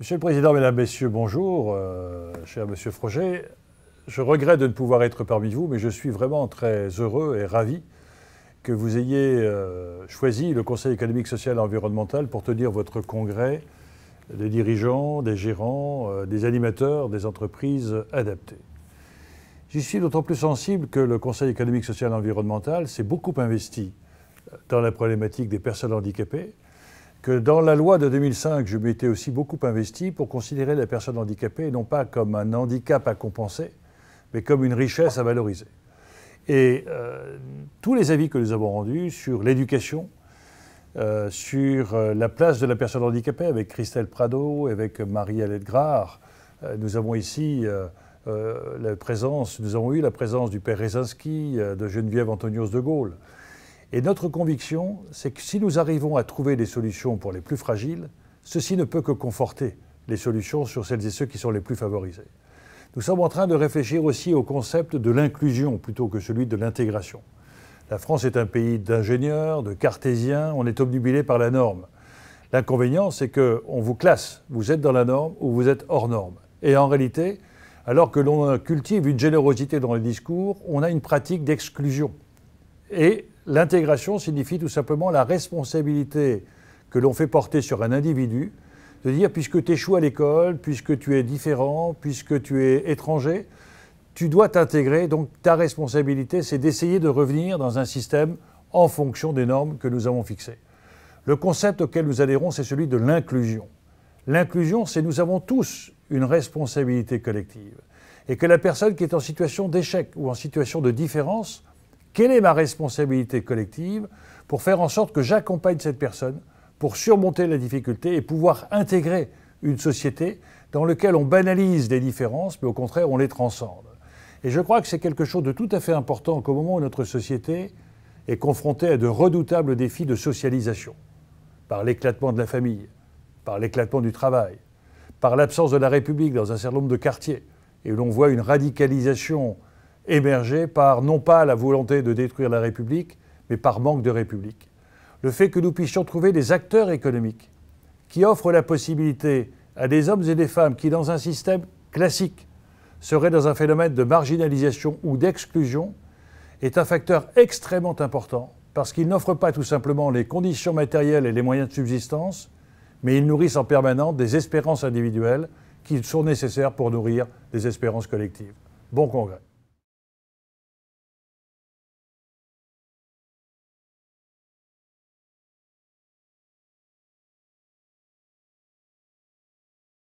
Monsieur le Président, Mesdames, Messieurs, bonjour. Euh, cher Monsieur Froger, je regrette de ne pouvoir être parmi vous, mais je suis vraiment très heureux et ravi que vous ayez euh, choisi le Conseil économique, social et environnemental pour tenir votre congrès des dirigeants, des gérants, euh, des animateurs, des entreprises adaptées. J'y suis d'autant plus sensible que le Conseil économique, social et environnemental s'est beaucoup investi dans la problématique des personnes handicapées, que dans la loi de 2005, je m'étais aussi beaucoup investi pour considérer la personne handicapée non pas comme un handicap à compenser, mais comme une richesse à valoriser. Et euh, tous les avis que nous avons rendus sur l'éducation, euh, sur euh, la place de la personne handicapée avec Christelle Prado, avec Marie-Hélène Grard, nous avons ici la présence, nous avons eu la présence du père Rezinski, de Geneviève Antonios de Gaulle. Et notre conviction, c'est que si nous arrivons à trouver des solutions pour les plus fragiles, ceci ne peut que conforter les solutions sur celles et ceux qui sont les plus favorisés. Nous sommes en train de réfléchir aussi au concept de l'inclusion plutôt que celui de l'intégration. La France est un pays d'ingénieurs, de cartésiens, on est obnubilé par la norme. L'inconvénient, c'est qu'on vous classe, vous êtes dans la norme ou vous êtes hors norme. Et en réalité, alors que l'on cultive une générosité dans le discours, on a une pratique d'exclusion. Et L'intégration signifie tout simplement la responsabilité que l'on fait porter sur un individu de dire puisque tu échoues à l'école, puisque tu es différent, puisque tu es étranger, tu dois t'intégrer. Donc ta responsabilité, c'est d'essayer de revenir dans un système en fonction des normes que nous avons fixées. Le concept auquel nous adhérons, c'est celui de l'inclusion. L'inclusion, c'est nous avons tous une responsabilité collective. Et que la personne qui est en situation d'échec ou en situation de différence quelle est ma responsabilité collective pour faire en sorte que j'accompagne cette personne pour surmonter la difficulté et pouvoir intégrer une société dans laquelle on banalise les différences, mais au contraire, on les transcende. Et je crois que c'est quelque chose de tout à fait important qu'au moment où notre société est confrontée à de redoutables défis de socialisation, par l'éclatement de la famille, par l'éclatement du travail, par l'absence de la République dans un certain nombre de quartiers, et où l'on voit une radicalisation émergé par non pas la volonté de détruire la République, mais par manque de République. Le fait que nous puissions trouver des acteurs économiques qui offrent la possibilité à des hommes et des femmes qui, dans un système classique, seraient dans un phénomène de marginalisation ou d'exclusion, est un facteur extrêmement important parce qu'ils n'offrent pas tout simplement les conditions matérielles et les moyens de subsistance, mais ils nourrissent en permanence des espérances individuelles qui sont nécessaires pour nourrir des espérances collectives. Bon congrès.